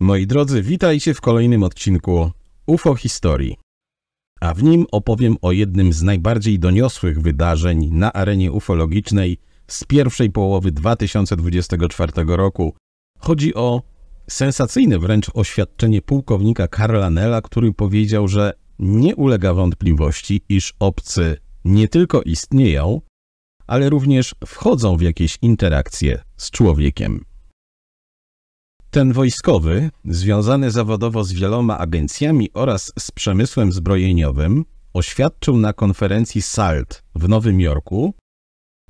Moi drodzy, witajcie w kolejnym odcinku UFO Historii. A w nim opowiem o jednym z najbardziej doniosłych wydarzeń na arenie ufologicznej z pierwszej połowy 2024 roku. Chodzi o sensacyjne wręcz oświadczenie pułkownika Karla Nella, który powiedział, że nie ulega wątpliwości, iż obcy nie tylko istnieją, ale również wchodzą w jakieś interakcje z człowiekiem. Ten wojskowy, związany zawodowo z wieloma agencjami oraz z przemysłem zbrojeniowym, oświadczył na konferencji SALT w Nowym Jorku,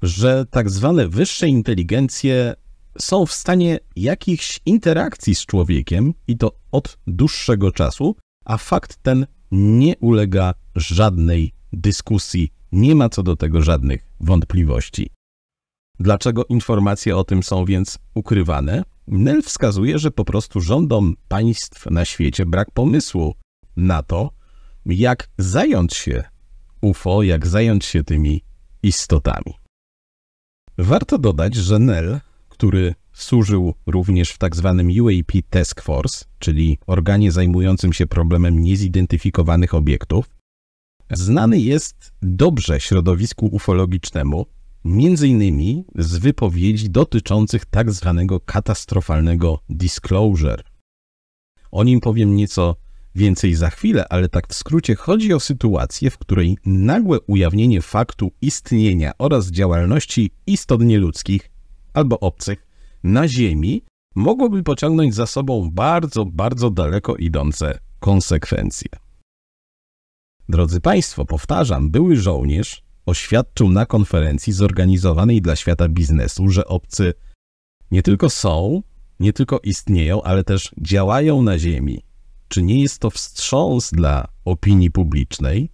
że tak zwane wyższe inteligencje są w stanie jakichś interakcji z człowiekiem i to od dłuższego czasu, a fakt ten nie ulega żadnej dyskusji, nie ma co do tego żadnych wątpliwości. Dlaczego informacje o tym są więc ukrywane? Nel wskazuje, że po prostu rządom państw na świecie brak pomysłu na to, jak zająć się UFO, jak zająć się tymi istotami. Warto dodać, że Nel, który służył również w tzw. Tak UAP Task Force, czyli organie zajmującym się problemem niezidentyfikowanych obiektów, znany jest dobrze środowisku ufologicznemu, między innymi z wypowiedzi dotyczących tak zwanego katastrofalnego disclosure. O nim powiem nieco więcej za chwilę, ale tak w skrócie chodzi o sytuację, w której nagłe ujawnienie faktu istnienia oraz działalności istot nieludzkich albo obcych na Ziemi mogłoby pociągnąć za sobą bardzo, bardzo daleko idące konsekwencje. Drodzy Państwo, powtarzam, były żołnierz oświadczył na konferencji zorganizowanej dla świata biznesu, że obcy nie tylko są, nie tylko istnieją, ale też działają na Ziemi. Czy nie jest to wstrząs dla opinii publicznej?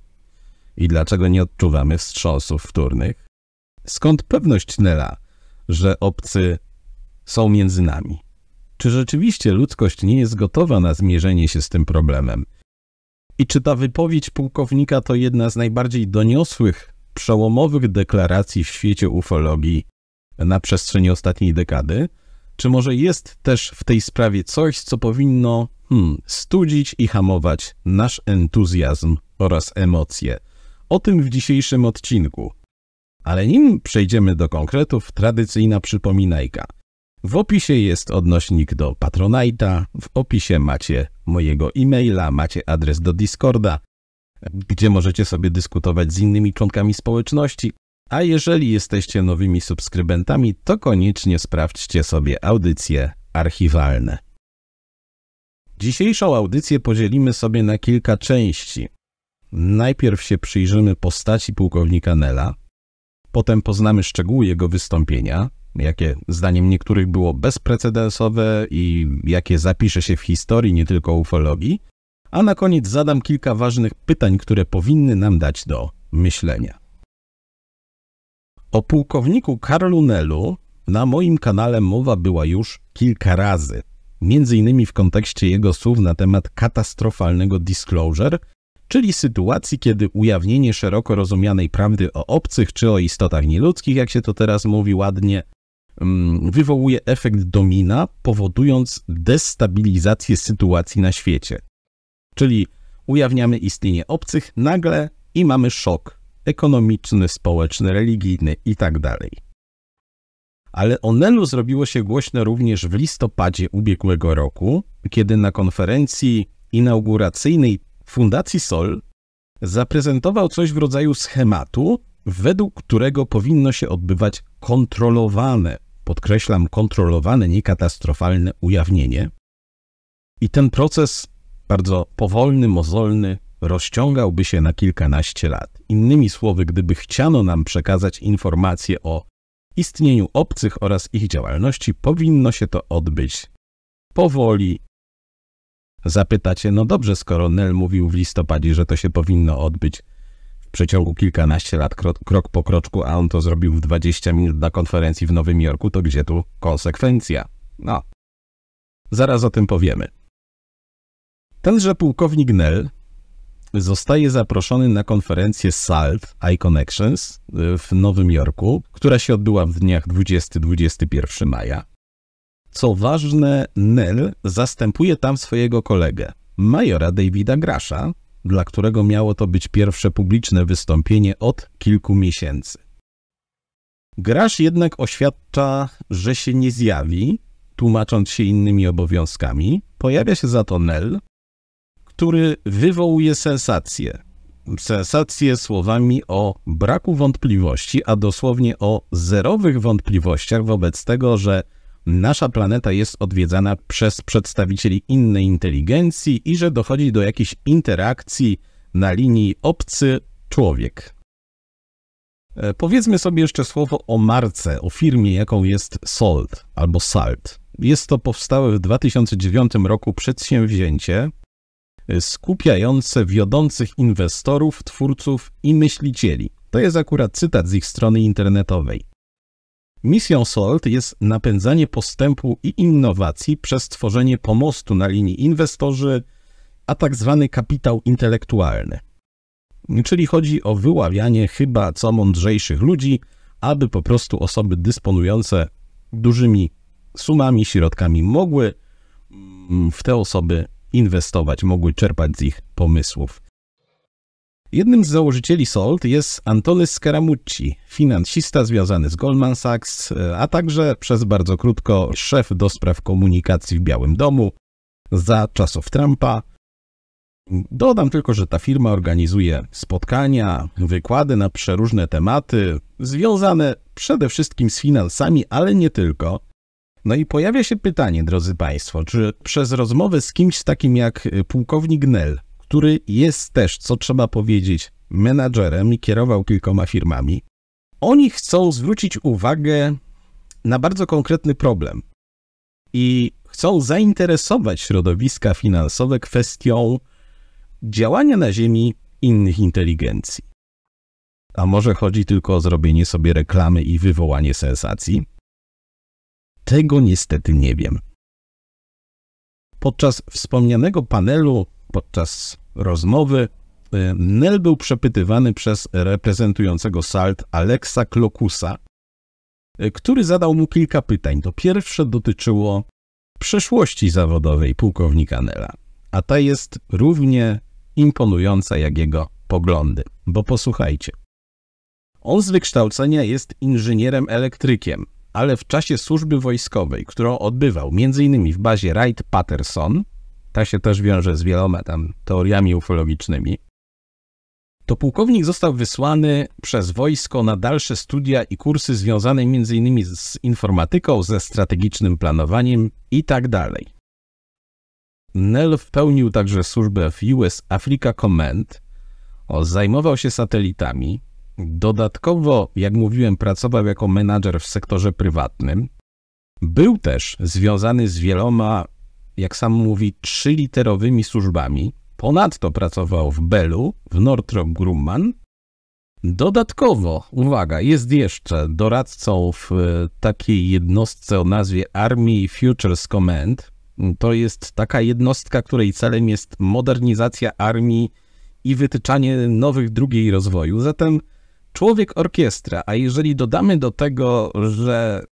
I dlaczego nie odczuwamy wstrząsów wtórnych? Skąd pewność Nela, że obcy są między nami? Czy rzeczywiście ludzkość nie jest gotowa na zmierzenie się z tym problemem? I czy ta wypowiedź pułkownika to jedna z najbardziej doniosłych przełomowych deklaracji w świecie ufologii na przestrzeni ostatniej dekady? Czy może jest też w tej sprawie coś, co powinno hmm, studzić i hamować nasz entuzjazm oraz emocje? O tym w dzisiejszym odcinku. Ale nim przejdziemy do konkretów, tradycyjna przypominajka. W opisie jest odnośnik do Patronite'a, w opisie macie mojego e-maila, macie adres do Discorda, gdzie możecie sobie dyskutować z innymi członkami społeczności. A jeżeli jesteście nowymi subskrybentami, to koniecznie sprawdźcie sobie audycje archiwalne. Dzisiejszą audycję podzielimy sobie na kilka części. Najpierw się przyjrzymy postaci pułkownika Nela, potem poznamy szczegóły jego wystąpienia, jakie zdaniem niektórych było bezprecedensowe i jakie zapisze się w historii, nie tylko ufologii, a na koniec zadam kilka ważnych pytań, które powinny nam dać do myślenia. O pułkowniku Karlu Nelu na moim kanale mowa była już kilka razy, między innymi w kontekście jego słów na temat katastrofalnego disclosure, czyli sytuacji, kiedy ujawnienie szeroko rozumianej prawdy o obcych czy o istotach nieludzkich, jak się to teraz mówi ładnie, mm, wywołuje efekt domina, powodując destabilizację sytuacji na świecie. Czyli ujawniamy istnienie obcych nagle i mamy szok ekonomiczny, społeczny, religijny itd. Tak Ale o Nelu zrobiło się głośno również w listopadzie ubiegłego roku, kiedy na konferencji inauguracyjnej Fundacji Sol zaprezentował coś w rodzaju schematu, według którego powinno się odbywać kontrolowane, podkreślam kontrolowane, nie katastrofalne ujawnienie. I ten proces bardzo powolny, mozolny, rozciągałby się na kilkanaście lat. Innymi słowy, gdyby chciano nam przekazać informacje o istnieniu obcych oraz ich działalności, powinno się to odbyć powoli. Zapytacie, no dobrze, skoro Nel mówił w listopadzie, że to się powinno odbyć w przeciągu kilkanaście lat, krok, krok po kroczku, a on to zrobił w 20 minut na konferencji w Nowym Jorku, to gdzie tu konsekwencja? No, zaraz o tym powiemy. Tenże pułkownik Nell zostaje zaproszony na konferencję SALT Connections y, w Nowym Jorku, która się odbyła w dniach 20-21 maja. Co ważne, Nell zastępuje tam swojego kolegę, majora Davida Grasza, dla którego miało to być pierwsze publiczne wystąpienie od kilku miesięcy. Grasz jednak oświadcza, że się nie zjawi, tłumacząc się innymi obowiązkami. Pojawia się za to Nell, który wywołuje sensację. Sensację słowami o braku wątpliwości, a dosłownie o zerowych wątpliwościach wobec tego, że nasza planeta jest odwiedzana przez przedstawicieli innej inteligencji i że dochodzi do jakiejś interakcji na linii obcy-człowiek. E, powiedzmy sobie jeszcze słowo o marce, o firmie, jaką jest SALT albo SALT. Jest to powstałe w 2009 roku przedsięwzięcie, skupiające wiodących inwestorów, twórców i myślicieli. To jest akurat cytat z ich strony internetowej. Misją SOLT jest napędzanie postępu i innowacji przez tworzenie pomostu na linii inwestorzy, a tak zwany kapitał intelektualny. Czyli chodzi o wyławianie chyba co mądrzejszych ludzi, aby po prostu osoby dysponujące dużymi sumami, środkami mogły mm, w te osoby inwestować, mogły czerpać z ich pomysłów. Jednym z założycieli Salt jest Antony Scaramucci, finansista związany z Goldman Sachs, a także przez bardzo krótko szef do spraw komunikacji w Białym Domu za czasów Trumpa. Dodam tylko, że ta firma organizuje spotkania, wykłady na przeróżne tematy, związane przede wszystkim z finansami, ale nie tylko. No i pojawia się pytanie, drodzy Państwo, czy przez rozmowy z kimś takim jak y, pułkownik Nel, który jest też, co trzeba powiedzieć, menadżerem i kierował kilkoma firmami, oni chcą zwrócić uwagę na bardzo konkretny problem i chcą zainteresować środowiska finansowe kwestią działania na Ziemi innych inteligencji. A może chodzi tylko o zrobienie sobie reklamy i wywołanie sensacji? Tego niestety nie wiem. Podczas wspomnianego panelu, podczas rozmowy, y, Nel był przepytywany przez reprezentującego Salt Aleksa Klokusa, y, który zadał mu kilka pytań. To pierwsze dotyczyło przeszłości zawodowej pułkownika Nela, a ta jest równie imponująca jak jego poglądy, bo posłuchajcie. On z wykształcenia jest inżynierem elektrykiem, ale w czasie służby wojskowej, którą odbywał m.in. w bazie Wright-Patterson, ta się też wiąże z wieloma tam teoriami ufologicznymi, to pułkownik został wysłany przez wojsko na dalsze studia i kursy związane m.in. z informatyką, ze strategicznym planowaniem itd. Tak Nell pełnił także służbę w US Africa Command, o, zajmował się satelitami, Dodatkowo, jak mówiłem, pracował jako menadżer w sektorze prywatnym. Był też związany z wieloma, jak sam mówi, trzyliterowymi służbami. Ponadto pracował w Belu, w Northrop Grumman. Dodatkowo, uwaga, jest jeszcze doradcą w e, takiej jednostce o nazwie Army Futures Command. To jest taka jednostka, której celem jest modernizacja armii i wytyczanie nowych dróg jej rozwoju. Zatem Człowiek orkiestra, a jeżeli dodamy do tego, że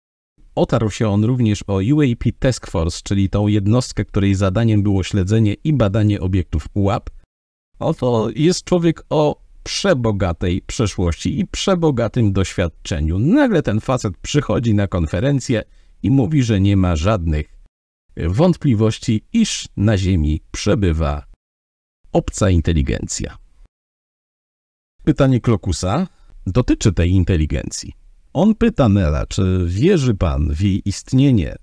otarł się on również o UAP Task Force, czyli tą jednostkę, której zadaniem było śledzenie i badanie obiektów UAP, oto jest człowiek o przebogatej przeszłości i przebogatym doświadczeniu. Nagle ten facet przychodzi na konferencję i mówi, że nie ma żadnych wątpliwości, iż na Ziemi przebywa obca inteligencja. Pytanie Klokusa dotyczy tej inteligencji. On pyta Nela, czy wierzy pan w jej istnienie.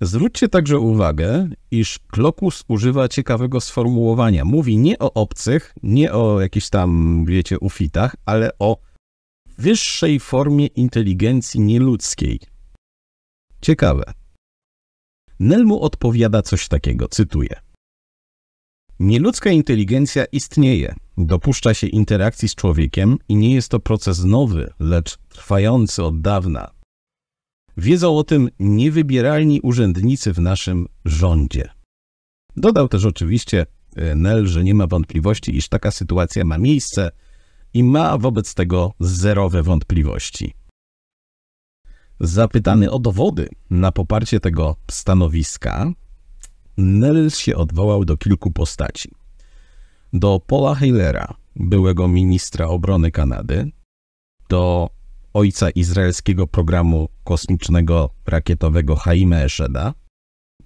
Zwróćcie także uwagę, iż Klokus używa ciekawego sformułowania. Mówi nie o obcych, nie o jakichś tam, wiecie, ufitach, ale o wyższej formie inteligencji nieludzkiej. Ciekawe. Nel mu odpowiada coś takiego, cytuję. Nieludzka inteligencja istnieje, Dopuszcza się interakcji z człowiekiem i nie jest to proces nowy, lecz trwający od dawna. Wiedzą o tym niewybieralni urzędnicy w naszym rządzie. Dodał też oczywiście e, Nel, że nie ma wątpliwości, iż taka sytuacja ma miejsce i ma wobec tego zerowe wątpliwości. Zapytany o dowody na poparcie tego stanowiska, Nel się odwołał do kilku postaci do Paula Heilera, byłego ministra obrony Kanady, do ojca izraelskiego programu kosmicznego rakietowego Haime Esheda,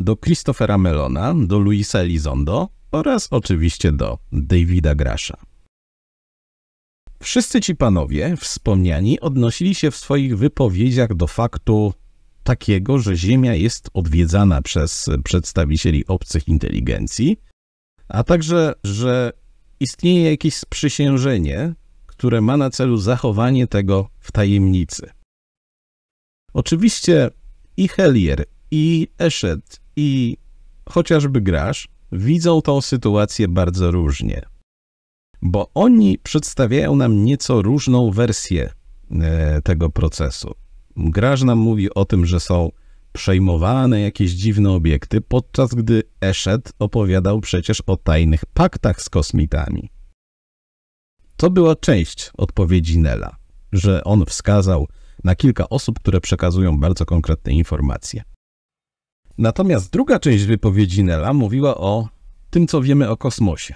do Christophera Melona, do Luisa Elizondo oraz oczywiście do Davida Grasza. Wszyscy ci panowie wspomniani odnosili się w swoich wypowiedziach do faktu takiego, że Ziemia jest odwiedzana przez przedstawicieli obcych inteligencji – a także, że istnieje jakieś sprzysiężenie, które ma na celu zachowanie tego w tajemnicy. Oczywiście i Helier, i Eshet, i chociażby Grasz widzą tą sytuację bardzo różnie, bo oni przedstawiają nam nieco różną wersję e, tego procesu. Graż nam mówi o tym, że są przejmowane jakieś dziwne obiekty, podczas gdy Eshet opowiadał przecież o tajnych paktach z kosmitami. To była część odpowiedzi Nela, że on wskazał na kilka osób, które przekazują bardzo konkretne informacje. Natomiast druga część wypowiedzi Nela mówiła o tym, co wiemy o kosmosie.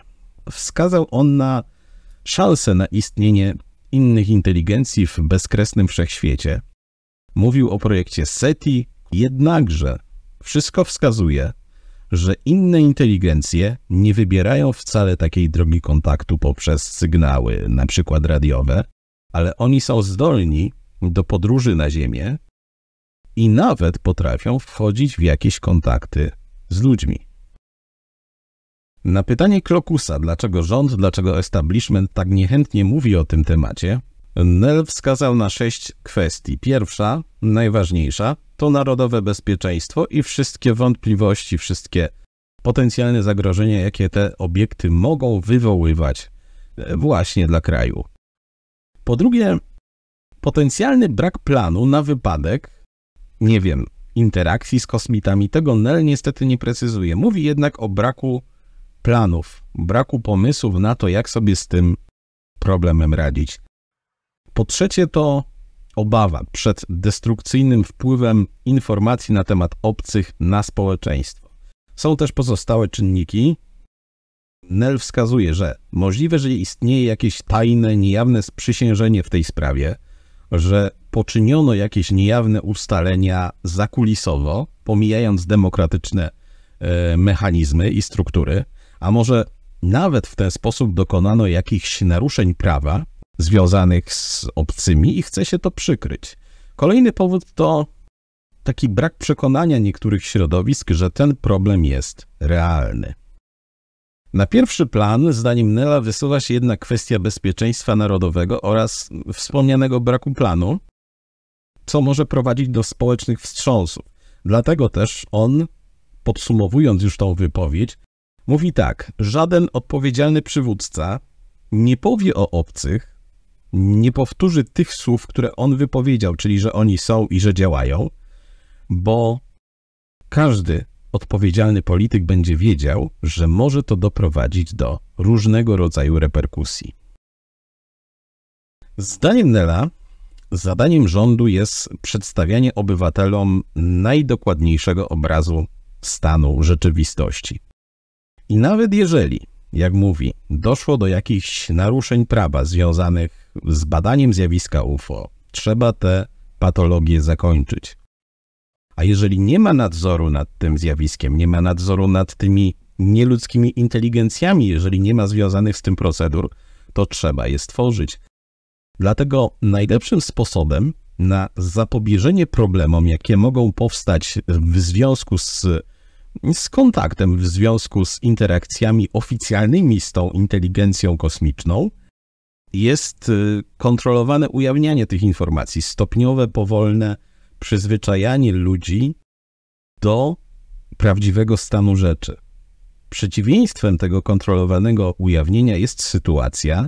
Wskazał on na szansę na istnienie innych inteligencji w bezkresnym wszechświecie. Mówił o projekcie SETI, Jednakże wszystko wskazuje, że inne inteligencje nie wybierają wcale takiej drogi kontaktu poprzez sygnały, na przykład radiowe, ale oni są zdolni do podróży na Ziemię i nawet potrafią wchodzić w jakieś kontakty z ludźmi. Na pytanie Krokusa, dlaczego rząd, dlaczego establishment tak niechętnie mówi o tym temacie, Nel wskazał na sześć kwestii. Pierwsza, najważniejsza, to narodowe bezpieczeństwo i wszystkie wątpliwości, wszystkie potencjalne zagrożenia, jakie te obiekty mogą wywoływać właśnie dla kraju. Po drugie, potencjalny brak planu na wypadek, nie wiem, interakcji z kosmitami, tego Nel niestety nie precyzuje. Mówi jednak o braku planów, braku pomysłów na to, jak sobie z tym problemem radzić. Po trzecie to obawa przed destrukcyjnym wpływem informacji na temat obcych na społeczeństwo. Są też pozostałe czynniki. Nel wskazuje, że możliwe, że istnieje jakieś tajne, niejawne sprzysiężenie w tej sprawie, że poczyniono jakieś niejawne ustalenia zakulisowo, pomijając demokratyczne e, mechanizmy i struktury, a może nawet w ten sposób dokonano jakichś naruszeń prawa, związanych z obcymi i chce się to przykryć. Kolejny powód to taki brak przekonania niektórych środowisk, że ten problem jest realny. Na pierwszy plan, zdaniem Nela, wysuwa się jednak kwestia bezpieczeństwa narodowego oraz wspomnianego braku planu, co może prowadzić do społecznych wstrząsów. Dlatego też on, podsumowując już tą wypowiedź, mówi tak: żaden odpowiedzialny przywódca nie powie o obcych, nie powtórzy tych słów, które on wypowiedział, czyli że oni są i że działają, bo każdy odpowiedzialny polityk będzie wiedział, że może to doprowadzić do różnego rodzaju reperkusji. Zdaniem Nela, zadaniem rządu jest przedstawianie obywatelom najdokładniejszego obrazu stanu rzeczywistości. I nawet jeżeli, jak mówi, doszło do jakichś naruszeń prawa związanych z badaniem zjawiska UFO trzeba te patologie zakończyć. A jeżeli nie ma nadzoru nad tym zjawiskiem, nie ma nadzoru nad tymi nieludzkimi inteligencjami, jeżeli nie ma związanych z tym procedur, to trzeba je stworzyć. Dlatego najlepszym sposobem na zapobieżenie problemom, jakie mogą powstać w związku z, z kontaktem, w związku z interakcjami oficjalnymi z tą inteligencją kosmiczną, jest y, kontrolowane ujawnianie tych informacji, stopniowe, powolne przyzwyczajanie ludzi do prawdziwego stanu rzeczy. Przeciwieństwem tego kontrolowanego ujawnienia jest sytuacja,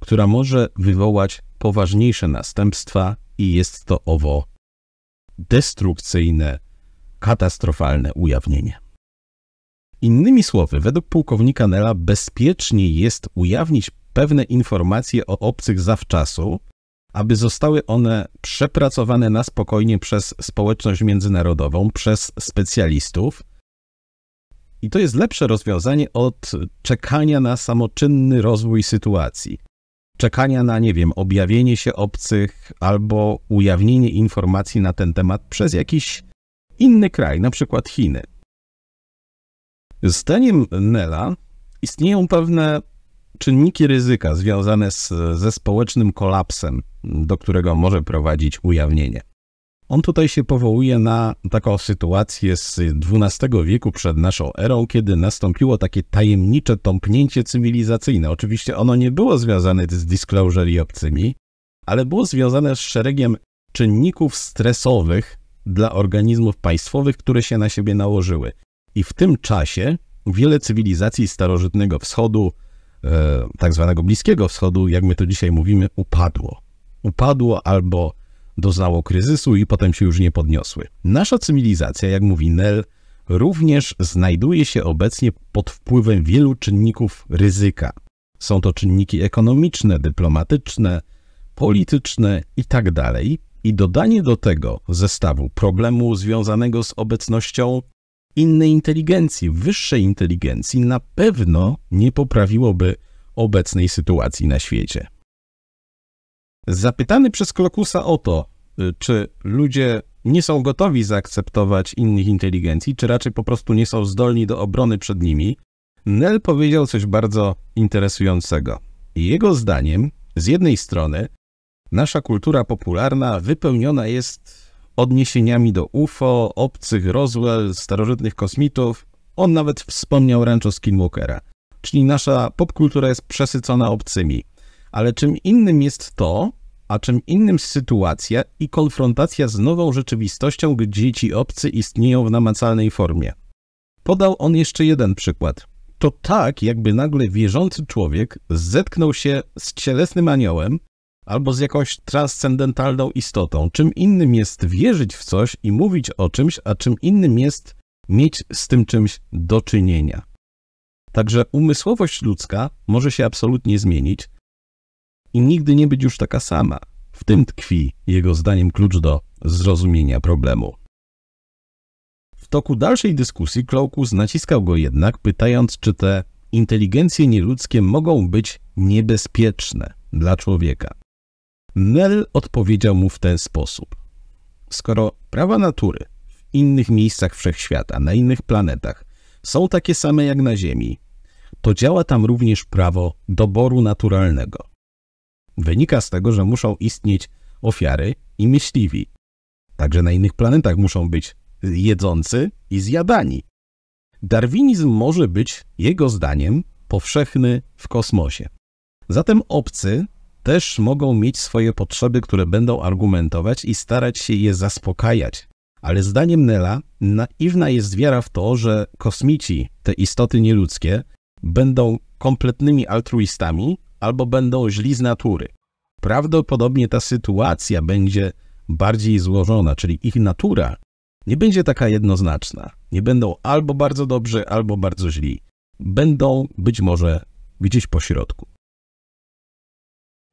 która może wywołać poważniejsze następstwa, i jest to owo destrukcyjne, katastrofalne ujawnienie. Innymi słowy, według pułkownika Nela bezpieczniej jest ujawnić pewne informacje o obcych zawczasu, aby zostały one przepracowane na spokojnie przez społeczność międzynarodową, przez specjalistów. I to jest lepsze rozwiązanie od czekania na samoczynny rozwój sytuacji. Czekania na, nie wiem, objawienie się obcych albo ujawnienie informacji na ten temat przez jakiś inny kraj, na przykład Chiny. Zdaniem Nela istnieją pewne czynniki ryzyka związane z, ze społecznym kolapsem, do którego może prowadzić ujawnienie. On tutaj się powołuje na taką sytuację z XII wieku przed naszą erą, kiedy nastąpiło takie tajemnicze tąpnięcie cywilizacyjne. Oczywiście ono nie było związane z disclosure i obcymi, ale było związane z szeregiem czynników stresowych dla organizmów państwowych, które się na siebie nałożyły. I w tym czasie wiele cywilizacji starożytnego wschodu, E, tak zwanego Bliskiego Wschodu, jak my to dzisiaj mówimy, upadło. Upadło albo doznało kryzysu i potem się już nie podniosły. Nasza cywilizacja, jak mówi Nel, również znajduje się obecnie pod wpływem wielu czynników ryzyka. Są to czynniki ekonomiczne, dyplomatyczne, polityczne itd. Tak I dodanie do tego zestawu problemu związanego z obecnością innej inteligencji, wyższej inteligencji, na pewno nie poprawiłoby obecnej sytuacji na świecie. Zapytany przez Klokusa o to, y, czy ludzie nie są gotowi zaakceptować innych inteligencji, czy raczej po prostu nie są zdolni do obrony przed nimi, Nel powiedział coś bardzo interesującego. Jego zdaniem, z jednej strony, nasza kultura popularna wypełniona jest odniesieniami do UFO, obcych, Roswell, starożytnych kosmitów. On nawet wspomniał Rancho Skinwalkera. Czyli nasza popkultura jest przesycona obcymi. Ale czym innym jest to, a czym innym sytuacja i konfrontacja z nową rzeczywistością, gdzie ci obcy istnieją w namacalnej formie. Podał on jeszcze jeden przykład. To tak, jakby nagle wierzący człowiek zetknął się z cielesnym aniołem, albo z jakąś transcendentalną istotą. Czym innym jest wierzyć w coś i mówić o czymś, a czym innym jest mieć z tym czymś do czynienia. Także umysłowość ludzka może się absolutnie zmienić i nigdy nie być już taka sama. W tym tkwi jego zdaniem klucz do zrozumienia problemu. W toku dalszej dyskusji Klaukus naciskał go jednak, pytając, czy te inteligencje nieludzkie mogą być niebezpieczne dla człowieka. Nell odpowiedział mu w ten sposób. Skoro prawa natury w innych miejscach wszechświata, na innych planetach są takie same jak na Ziemi, to działa tam również prawo doboru naturalnego. Wynika z tego, że muszą istnieć ofiary i myśliwi. Także na innych planetach muszą być jedzący i zjadani. Darwinizm może być, jego zdaniem, powszechny w kosmosie. Zatem obcy też mogą mieć swoje potrzeby, które będą argumentować i starać się je zaspokajać. Ale zdaniem Nela naiwna jest wiara w to, że kosmici, te istoty nieludzkie, będą kompletnymi altruistami albo będą źli z natury. Prawdopodobnie ta sytuacja będzie bardziej złożona, czyli ich natura nie będzie taka jednoznaczna. Nie będą albo bardzo dobrzy, albo bardzo źli. Będą być może gdzieś po środku.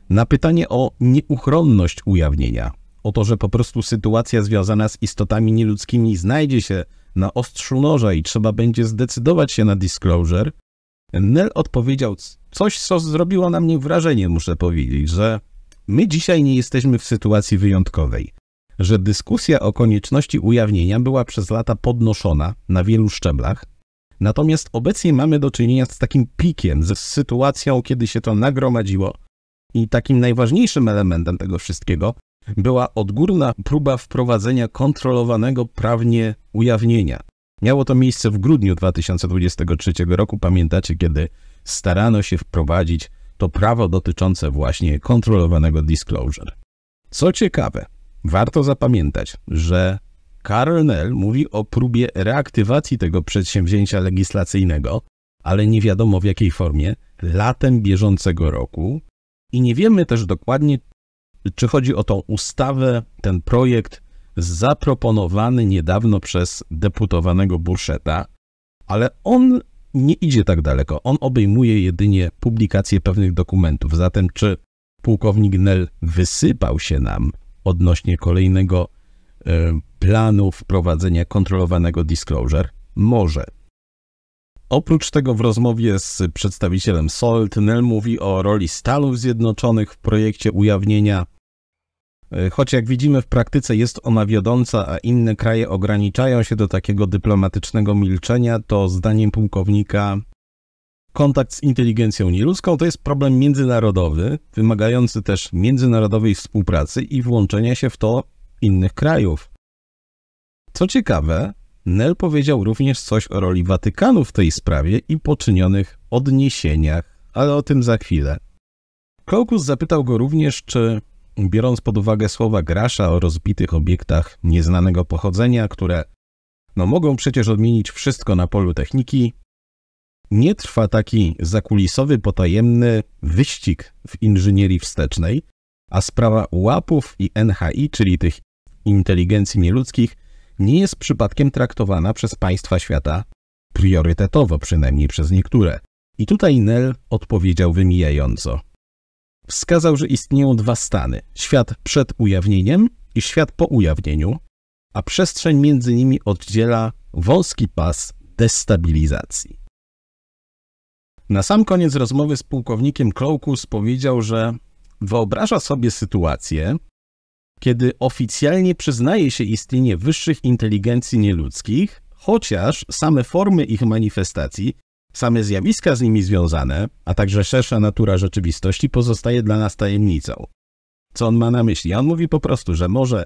Na pytanie o nieuchronność ujawnienia, o to, że po prostu sytuacja związana z istotami nieludzkimi znajdzie się na ostrzu noża i trzeba będzie zdecydować się na disclosure, Nell odpowiedział coś, co zrobiło na mnie wrażenie, muszę powiedzieć, że my dzisiaj nie jesteśmy w sytuacji wyjątkowej, że dyskusja o konieczności ujawnienia była przez lata podnoszona na wielu szczeblach, natomiast obecnie mamy do czynienia z takim pikiem, z sytuacją, kiedy się to nagromadziło i takim najważniejszym elementem tego wszystkiego była odgórna próba wprowadzenia kontrolowanego prawnie ujawnienia. Miało to miejsce w grudniu 2023 roku. Pamiętacie, kiedy starano się wprowadzić to prawo dotyczące właśnie kontrolowanego disclosure. Co ciekawe, warto zapamiętać, że Karl Nell mówi o próbie reaktywacji tego przedsięwzięcia legislacyjnego, ale nie wiadomo w jakiej formie, latem bieżącego roku i nie wiemy też dokładnie, czy chodzi o tą ustawę, ten projekt zaproponowany niedawno przez deputowanego Burszeta, ale on nie idzie tak daleko. On obejmuje jedynie publikację pewnych dokumentów. Zatem czy pułkownik Nel wysypał się nam odnośnie kolejnego e, planu wprowadzenia kontrolowanego disclosure? Może. Oprócz tego w rozmowie z przedstawicielem SOLT, Nel mówi o roli Stanów Zjednoczonych w projekcie ujawnienia. E, choć jak widzimy w praktyce jest ona wiodąca, a inne kraje ograniczają się do takiego dyplomatycznego milczenia, to zdaniem pułkownika kontakt z inteligencją nieludzką to jest problem międzynarodowy, wymagający też międzynarodowej współpracy i włączenia się w to innych krajów. Co ciekawe, Nel powiedział również coś o roli Watykanu w tej sprawie i poczynionych odniesieniach, ale o tym za chwilę. Klaukus zapytał go również, czy biorąc pod uwagę słowa Grasza o rozbitych obiektach nieznanego pochodzenia, które no mogą przecież odmienić wszystko na polu techniki, nie trwa taki zakulisowy, potajemny wyścig w inżynierii wstecznej, a sprawa łapów i NHI, czyli tych inteligencji nieludzkich, nie jest przypadkiem traktowana przez państwa świata priorytetowo, przynajmniej przez niektóre. I tutaj Nell odpowiedział wymijająco. Wskazał, że istnieją dwa stany: świat przed ujawnieniem i świat po ujawnieniu, a przestrzeń między nimi oddziela wąski pas destabilizacji. Na sam koniec rozmowy z pułkownikiem Klaukus powiedział, że wyobraża sobie sytuację, kiedy oficjalnie przyznaje się istnienie wyższych inteligencji nieludzkich, chociaż same formy ich manifestacji, same zjawiska z nimi związane, a także szersza natura rzeczywistości pozostaje dla nas tajemnicą. Co on ma na myśli? On mówi po prostu, że może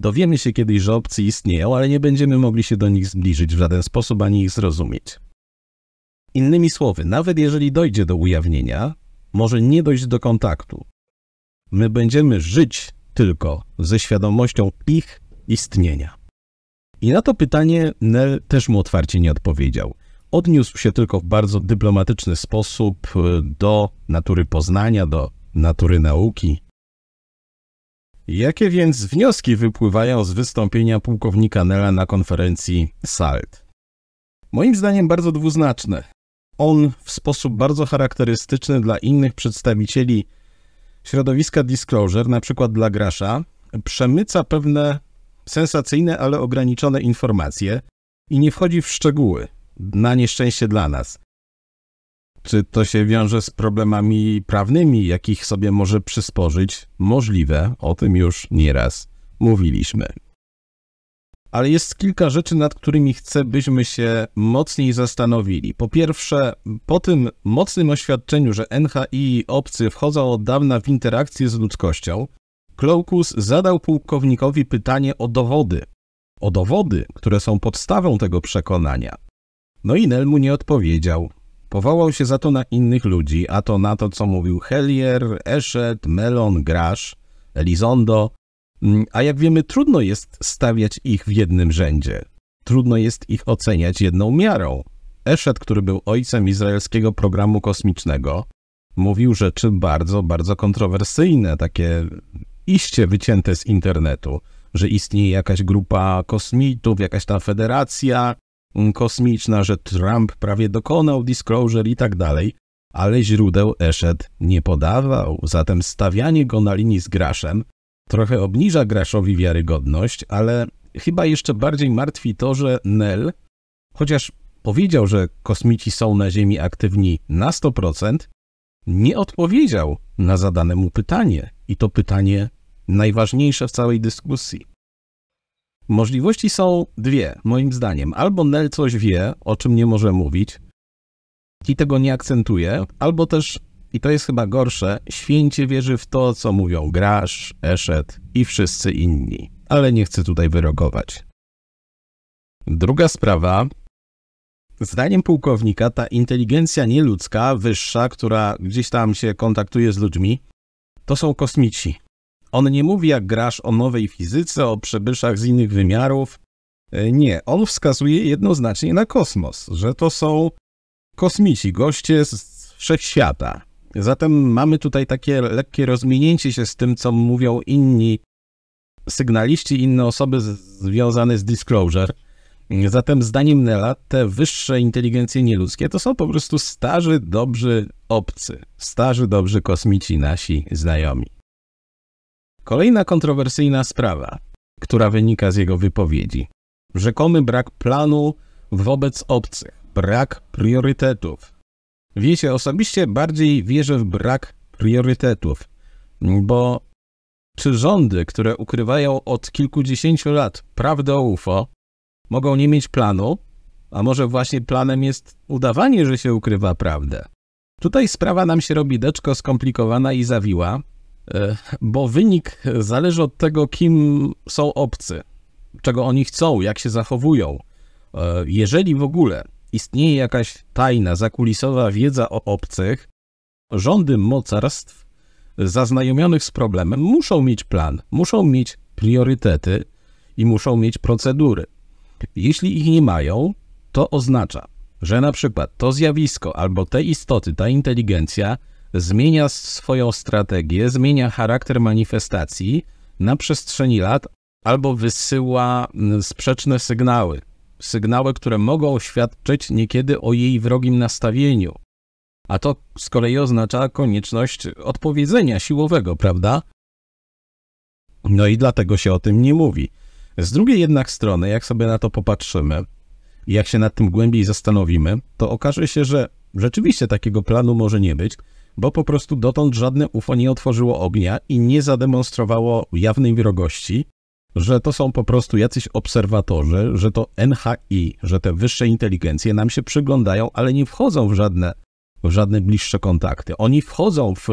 dowiemy się kiedyś, że obcy istnieją, ale nie będziemy mogli się do nich zbliżyć w żaden sposób ani ich zrozumieć. Innymi słowy, nawet jeżeli dojdzie do ujawnienia, może nie dojść do kontaktu. My będziemy żyć tylko ze świadomością ich istnienia? I na to pytanie Nel też mu otwarcie nie odpowiedział. Odniósł się tylko w bardzo dyplomatyczny sposób e, do natury poznania, do natury nauki. Jakie więc wnioski wypływają z wystąpienia pułkownika Nela na konferencji SALT? Moim zdaniem bardzo dwuznaczne. On w sposób bardzo charakterystyczny dla innych przedstawicieli środowiska Disclosure, na przykład dla grasza, przemyca pewne sensacyjne, ale ograniczone informacje i nie wchodzi w szczegóły, na nieszczęście dla nas. Czy to się wiąże z problemami prawnymi, jakich sobie może przysporzyć? Możliwe, o tym już nieraz mówiliśmy ale jest kilka rzeczy, nad którymi chcę, byśmy się mocniej zastanowili. Po pierwsze, po tym mocnym oświadczeniu, że NHI i obcy wchodzą od dawna w interakcję z ludzkością, Klaukus zadał pułkownikowi pytanie o dowody. O dowody, które są podstawą tego przekonania. No i Nel mu nie odpowiedział. Powołał się za to na innych ludzi, a to na to, co mówił Hellier, Eszet, Melon, Grasz, Elizondo, Mm, a jak wiemy, trudno jest stawiać ich w jednym rzędzie. Trudno jest ich oceniać jedną miarą. Eszed, który był ojcem izraelskiego programu kosmicznego, mówił rzeczy bardzo, bardzo kontrowersyjne, takie iście wycięte z internetu, że istnieje jakaś grupa kosmitów, jakaś ta federacja mm, kosmiczna, że Trump prawie dokonał disclosure i tak dalej, ale źródeł Eszed nie podawał, zatem stawianie go na linii z Graszem trochę obniża Graszowi wiarygodność, ale chyba jeszcze bardziej martwi to, że Nell, chociaż powiedział, że kosmici są na Ziemi aktywni na 100%, nie odpowiedział na zadane mu pytanie. I to pytanie najważniejsze w całej dyskusji. Możliwości są dwie, moim zdaniem. Albo Nel coś wie, o czym nie może mówić i tego nie akcentuje, albo też i to jest chyba gorsze, święcie wierzy w to, co mówią Grasz, Eszet i wszyscy inni. Ale nie chcę tutaj wyrogować. Druga sprawa. Zdaniem pułkownika ta inteligencja nieludzka, wyższa, która gdzieś tam się kontaktuje z ludźmi, to są kosmici. On nie mówi jak Grasz o nowej fizyce, o przebyszach z innych wymiarów. E, nie, on wskazuje jednoznacznie na kosmos, że to są kosmici, goście z wszechświata. Zatem mamy tutaj takie lekkie rozminięcie się z tym, co mówią inni sygnaliści, inne osoby związane z disclosure. Zatem zdaniem Nela te wyższe inteligencje nieludzkie to są po prostu starzy, dobrzy obcy, starzy, dobrzy kosmici nasi znajomi. Kolejna kontrowersyjna sprawa, która wynika z jego wypowiedzi. Rzekomy brak planu wobec obcych, brak priorytetów, Wiecie, osobiście bardziej wierzę w brak priorytetów, bo czy rządy, które ukrywają od kilkudziesięciu lat prawdę o UFO, mogą nie mieć planu, a może właśnie planem jest udawanie, że się ukrywa prawdę? Tutaj sprawa nam się robi deczko skomplikowana i zawiła, e, bo wynik zależy od tego, kim są obcy, czego oni chcą, jak się zachowują, e, jeżeli w ogóle istnieje jakaś tajna, zakulisowa wiedza o obcych, rządy mocarstw zaznajomionych z problemem muszą mieć plan, muszą mieć priorytety i muszą mieć procedury. Jeśli ich nie mają, to oznacza, że na przykład to zjawisko albo te istoty, ta inteligencja zmienia swoją strategię, zmienia charakter manifestacji na przestrzeni lat albo wysyła mm, sprzeczne sygnały sygnały, które mogą świadczyć niekiedy o jej wrogim nastawieniu. A to z kolei oznacza konieczność odpowiedzenia siłowego, prawda? No i dlatego się o tym nie mówi. Z drugiej jednak strony, jak sobie na to popatrzymy, i jak się nad tym głębiej zastanowimy, to okaże się, że rzeczywiście takiego planu może nie być, bo po prostu dotąd żadne UFO nie otworzyło ognia i nie zademonstrowało jawnej wrogości, że to są po prostu jacyś obserwatorzy, że to NHI, że te wyższe inteligencje nam się przyglądają, ale nie wchodzą w żadne, w żadne bliższe kontakty. Oni wchodzą w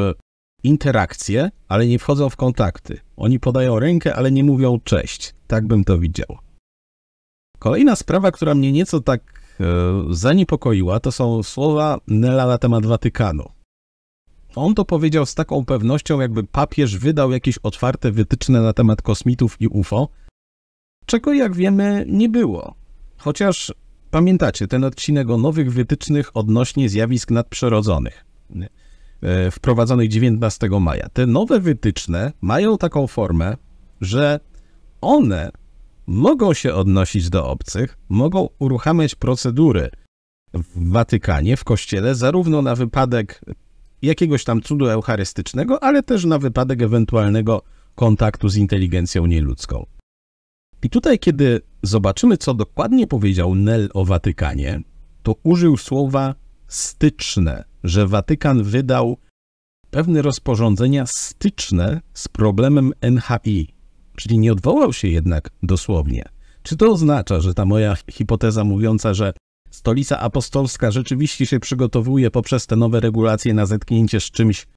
interakcje, ale nie wchodzą w kontakty. Oni podają rękę, ale nie mówią cześć. Tak bym to widział. Kolejna sprawa, która mnie nieco tak e, zaniepokoiła, to są słowa Nela na temat Watykanu. On to powiedział z taką pewnością, jakby papież wydał jakieś otwarte wytyczne na temat kosmitów i UFO, czego jak wiemy nie było. Chociaż pamiętacie ten odcinek o nowych wytycznych odnośnie zjawisk nadprzyrodzonych, e, wprowadzonych 19 maja. Te nowe wytyczne mają taką formę, że one mogą się odnosić do obcych, mogą uruchamiać procedury w Watykanie, w kościele, zarówno na wypadek jakiegoś tam cudu eucharystycznego, ale też na wypadek ewentualnego kontaktu z inteligencją nieludzką. I tutaj, kiedy zobaczymy, co dokładnie powiedział Nel o Watykanie, to użył słowa styczne, że Watykan wydał pewne rozporządzenia styczne z problemem NHI, czyli nie odwołał się jednak dosłownie. Czy to oznacza, że ta moja hipoteza mówiąca, że Stolica Apostolska rzeczywiście się przygotowuje poprzez te nowe regulacje na zetknięcie z czymś,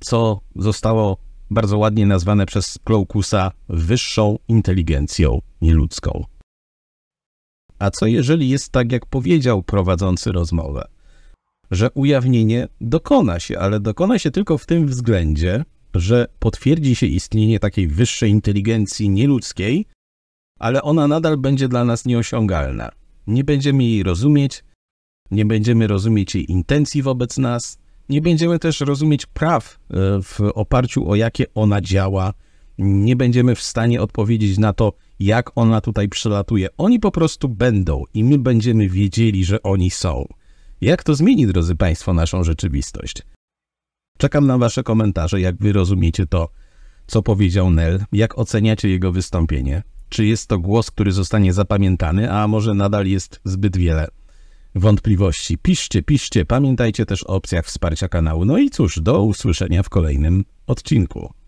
co zostało bardzo ładnie nazwane przez Klaukusa wyższą inteligencją nieludzką. A co jeżeli jest tak, jak powiedział prowadzący rozmowę, że ujawnienie dokona się, ale dokona się tylko w tym względzie, że potwierdzi się istnienie takiej wyższej inteligencji nieludzkiej, ale ona nadal będzie dla nas nieosiągalna. Nie będziemy jej rozumieć, nie będziemy rozumieć jej intencji wobec nas, nie będziemy też rozumieć praw e, w oparciu o jakie ona działa, nie będziemy w stanie odpowiedzieć na to, jak ona tutaj przelatuje. Oni po prostu będą i my będziemy wiedzieli, że oni są. Jak to zmieni, drodzy Państwo, naszą rzeczywistość? Czekam na Wasze komentarze, jak Wy rozumiecie to, co powiedział Nel, jak oceniacie jego wystąpienie czy jest to głos, który zostanie zapamiętany, a może nadal jest zbyt wiele wątpliwości. Piszcie, piszcie, pamiętajcie też o opcjach wsparcia kanału. No i cóż, do usłyszenia w kolejnym odcinku.